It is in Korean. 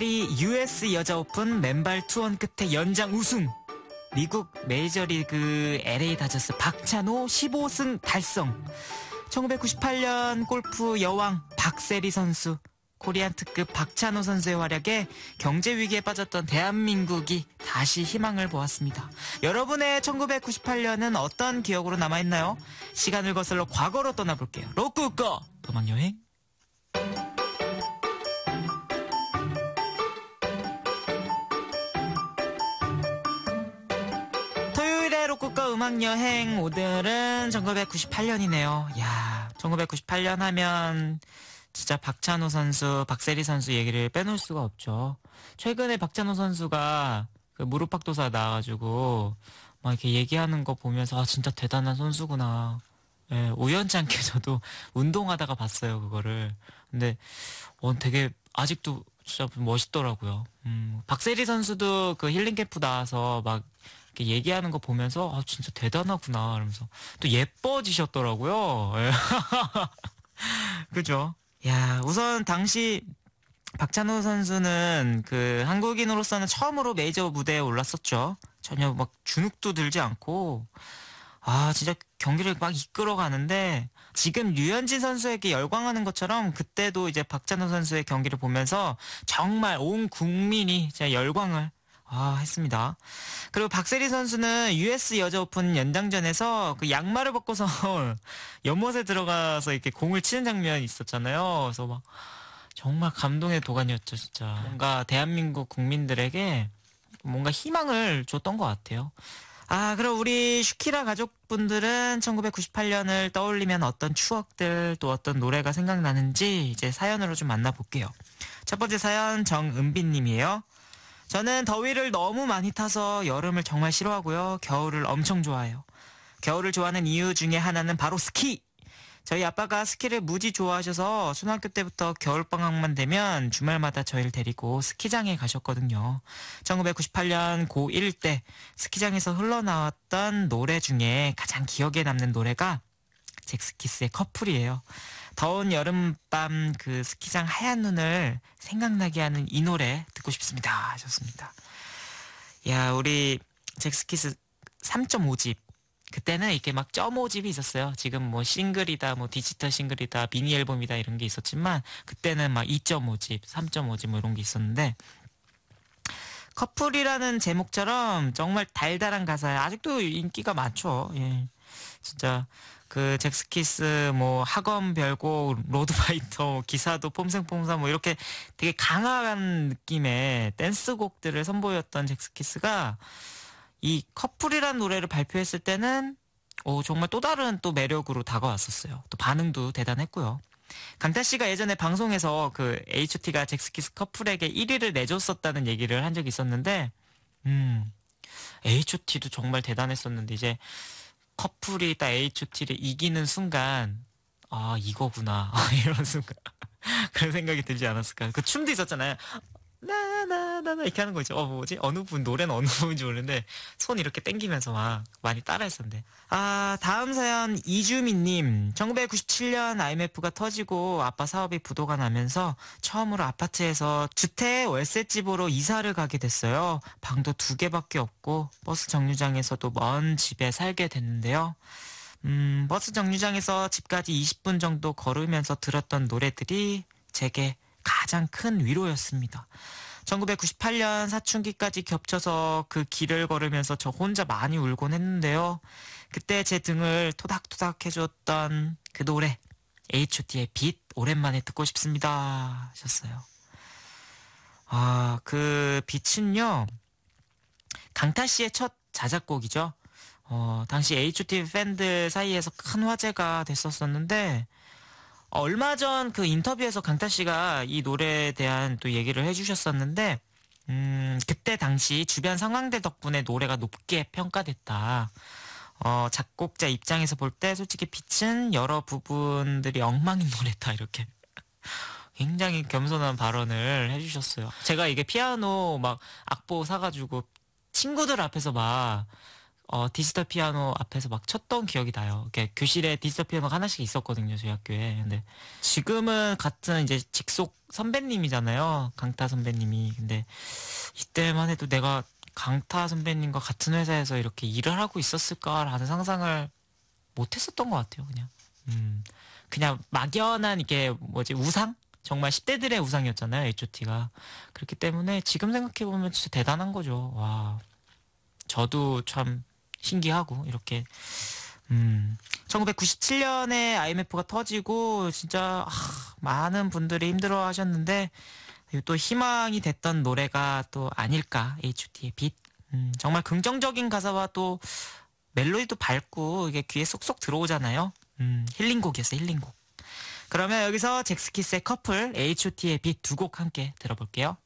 프리 US 여자 오픈 맨발 투혼 끝에 연장 우승. 미국 메이저리그 LA 다저스 박찬호 15승 달성. 1998년 골프 여왕 박세리 선수, 코리안 특급 박찬호 선수의 활약에 경제 위기에 빠졌던 대한민국이 다시 희망을 보았습니다. 여러분의 1998년은 어떤 기억으로 남아있나요? 시간을 거슬러 과거로 떠나볼게요. 로꾸꺼 도망여행. 한국과 음악 여행 오늘은 1998년이네요. 야, 1998년 하면 진짜 박찬호 선수, 박세리 선수 얘기를 빼놓을 수가 없죠. 최근에 박찬호 선수가 그 무릎팍도사 나와가지고 막 이렇게 얘기하는 거 보면서 아 진짜 대단한 선수구나. 예, 우연찮게 저도 운동하다가 봤어요 그거를. 근데 원 어, 되게 아직도 진짜 멋있더라고요. 음, 박세리 선수도 그 힐링 캠프 나와서 막 이렇게 얘기하는 거 보면서 아 진짜 대단하구나 이러면서 또 예뻐지셨더라고요. 예. 그죠? 야 우선 당시 박찬호 선수는 그 한국인으로서는 처음으로 메이저 무대에 올랐었죠. 전혀 막 주눅도 들지 않고 아 진짜 경기를 막 이끌어가는데 지금 류현진 선수에게 열광하는 것처럼 그때도 이제 박찬호 선수의 경기를 보면서 정말 온 국민이 진짜 열광을 아, 했습니다. 그리고 박세리 선수는 US 여자 오픈 연장전에서 그 양말을 벗고서 연못에 들어가서 이렇게 공을 치는 장면이 있었잖아요. 그래서 막 정말 감동의 도가니였죠, 진짜. 뭔가 대한민국 국민들에게 뭔가 희망을 줬던 것 같아요. 아, 그럼 우리 슈키라 가족분들은 1998년을 떠올리면 어떤 추억들 또 어떤 노래가 생각나는지 이제 사연으로 좀 만나볼게요. 첫 번째 사연 정은빈님이에요. 저는 더위를 너무 많이 타서 여름을 정말 싫어하고요. 겨울을 엄청 좋아해요. 겨울을 좋아하는 이유 중에 하나는 바로 스키! 저희 아빠가 스키를 무지 좋아하셔서 초등학교 때부터 겨울방학만 되면 주말마다 저희를 데리고 스키장에 가셨거든요. 1998년 고1 때 스키장에서 흘러나왔던 노래 중에 가장 기억에 남는 노래가 잭스키스의 커플이에요. 더운 여름밤 그 스키장 하얀 눈을 생각나게 하는 이 노래 듣고 싶습니다. 하셨습니다. 야, 우리 잭스키스 3.5집 그때는 이렇게 막쪄오집이 있었어요. 지금 뭐 싱글이다, 뭐 디지털 싱글이다, 미니 앨범이다 이런 게 있었지만 그때는 막 2.5집, 3.5집 뭐 이런 게 있었는데 커플이라는 제목처럼 정말 달달한 가사에 아직도 인기가 많죠. 예. 진짜 그 잭스키스 뭐 학원 별고 로드바이터 뭐 기사도 폼생폼사 뭐 이렇게 되게 강한 느낌의 댄스곡들을 선보였던 잭스키스가 이 커플이란 노래를 발표했을 때는 오, 정말 또 다른 또 매력으로 다가왔었어요. 또 반응도 대단했고요. 강타 씨가 예전에 방송에서 그 HOT가 잭스키스 커플에게 1위를 내줬었다는 얘기를 한 적이 있었는데, 음, HOT도 정말 대단했었는데, 이제 커플이 딱 HOT를 이기는 순간, 아, 이거구나. 이런 순간. 그런 생각이 들지 않았을까. 그 춤도 있었잖아요. 나나나나 이렇게 하는 거 있죠. 어 뭐지? 어느 분 노래는 어느 분인지 모르는데 손 이렇게 땡기면서 막 많이 따라했었는데. 아 다음 사연 이주민님. 1997년 IMF가 터지고 아빠 사업이 부도가 나면서 처음으로 아파트에서 주택 월세집으로 이사를 가게 됐어요. 방도 두 개밖에 없고 버스 정류장에서도 먼 집에 살게 됐는데요. 음, 버스 정류장에서 집까지 20분 정도 걸으면서 들었던 노래들이 제게 가장 큰 위로였습니다. 1998년 사춘기까지 겹쳐서 그 길을 걸으면서 저 혼자 많이 울곤 했는데요. 그때 제 등을 토닥토닥 해줬던 그 노래 H.O.T의 빛 오랜만에 듣고 싶습니다 하셨어요. 아, 그 빛은요. 강타 씨의 첫 자작곡이죠. 어, 당시 H.O.T 팬들 사이에서 큰 화제가 됐었었는데 얼마 전 그 인터뷰에서 강타 씨가 이 노래에 대한 또 얘기를 해주셨었는데, 음, 그때 당시 주변 상황들 덕분에 노래가 높게 평가됐다. 어, 작곡자 입장에서 볼 때 솔직히 빛은 여러 부분들이 엉망인 노래다, 이렇게. 굉장히 겸손한 발언을 해주셨어요. 제가 이게 피아노 막 악보 사가지고 친구들 앞에서 막 어, 디지털 피아노 앞에서 막 쳤던 기억이 나요. 이렇게 교실에 디지털 피아노가 하나씩 있었거든요, 저희 학교에. 근데 지금은 같은 이제 직속 선배님이잖아요. 강타 선배님이. 근데 이때만 해도 내가 강타 선배님과 같은 회사에서 이렇게 일을 하고 있었을까라는 상상을 못 했었던 것 같아요, 그냥. 음. 그냥 막연한 이게 뭐지, 우상? 정말 10대들의 우상이었잖아요, H.O.T가. 그렇기 때문에 지금 생각해보면 진짜 대단한 거죠. 와. 저도 참 신기하고 이렇게 음, 1997년에 IMF가 터지고 진짜 아, 많은 분들이 힘들어 하셨는데 또 희망이 됐던 노래가 또 아닐까 H.O.T의 빛 음, 정말 긍정적인 가사와 또 멜로디도 밝고 이게 귀에 쏙쏙 들어오잖아요 음, 힐링곡이었어요 힐링곡 그러면 여기서 잭스키스의 커플 H.O.T의 빛 두 곡 함께 들어볼게요